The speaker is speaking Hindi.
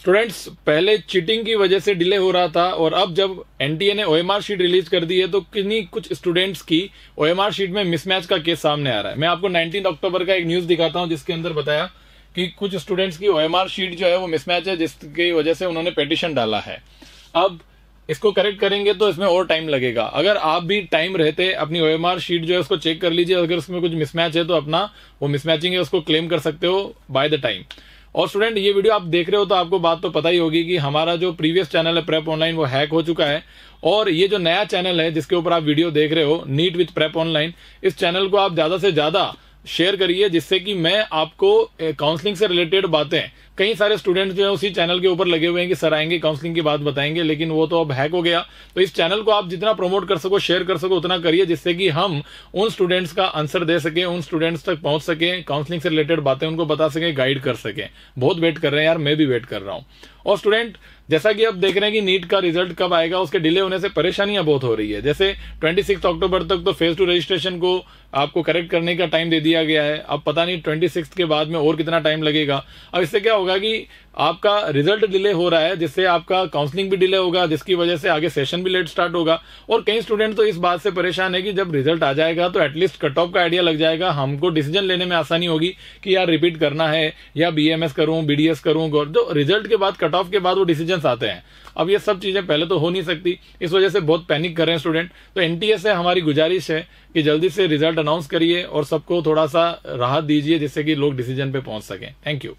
स्टूडेंट्स पहले चीटिंग की वजह से डिले हो रहा था और अब जब एनटीए ने ओएमआर शीट रिलीज कर दी है तो किन्हीं कुछ स्टूडेंट्स की ओएमआर शीट में मिसमैच का केस सामने आ रहा है मैं आपको 19 अक्टूबर का एक न्यूज दिखाता हूं जिसके अंदर बताया कि कुछ स्टूडेंट्स की ओएमआर शीट जो है वो मिसमैच है जिसकी वजह से उन्होंने पेटिशन डाला है अब इसको करेक्ट करेंगे तो इसमें और टाइम लगेगा अगर आप भी टाइम रहते अपनी ओ शीट जो है उसको चेक कर लीजिए अगर उसमें कुछ मिसमैच है तो अपना वो मिसमैचिंग है उसको क्लेम कर सकते हो बाय द टाइम और स्टूडेंट ये वीडियो आप देख रहे हो तो आपको बात तो पता ही होगी कि हमारा जो प्रीवियस चैनल है प्रेप ऑनलाइन वो हैक हो चुका है और ये जो नया चैनल है जिसके ऊपर आप वीडियो देख रहे हो नीट विथ प्रेप ऑनलाइन इस चैनल को आप ज्यादा से ज्यादा शेयर करिए जिससे कि मैं आपको काउंसलिंग से रिलेटेड बातें कई सारे स्टूडेंट जो है उसी चैनल के ऊपर लगे हुए हैं कि सर आएंगे काउंसलिंग की बात बताएंगे लेकिन वो तो अब हैक हो गया तो इस चैनल को आप जितना प्रमोट कर सको शेयर कर सको उतना करिए जिससे कि हम उन स्टूडेंट्स का आंसर दे सके उन स्टूडेंट्स तक पहुंच सके काउंसलिंग से रिलेटेड बातें उनको बता सके गाइड कर सके बहुत वेट कर रहे हैं यार मैं भी वेट कर रहा हूँ और स्टूडेंट जैसा कि आप देख रहे हैं कि नीट का रिजल्ट कब आएगा उसके डिले होने से परेशानियां बहुत हो रही है जैसे 26 अक्टूबर तक तो फेज टू रजिस्ट्रेशन को आपको करेक्ट करने का टाइम दे दिया गया है अब पता नहीं ट्वेंटी के बाद में और कितना टाइम लगेगा अब इससे क्या होगा कि आपका रिजल्ट डिले हो रहा है जिससे आपका काउंसलिंग भी डिले होगा जिसकी वजह से आगे सेशन भी लेट स्टार्ट होगा और कई स्टूडेंट तो इस बात से परेशान है कि जब रिजल्ट आ जाएगा तो एटलीस्ट कट ऑफ का आइडिया लग जाएगा हमको डिसीजन लेने में आसानी होगी कि यार रिपीट करना है या बी एम एस करूं बी डी एस करूं जो तो रिजल्ट के बाद कट ऑफ के बाद वो डिसीजन आते हैं अब ये सब चीज़ें पहले तो हो नहीं सकती इस वजह से बहुत पैनिक कर रहे हैं स्टूडेंट तो एन से हमारी गुजारिश है कि जल्दी से रिजल्ट अनाउंस करिए और सबको थोड़ा सा राहत दीजिए जिससे कि लोग डिसीजन पे पहुंच सकें थैंक यू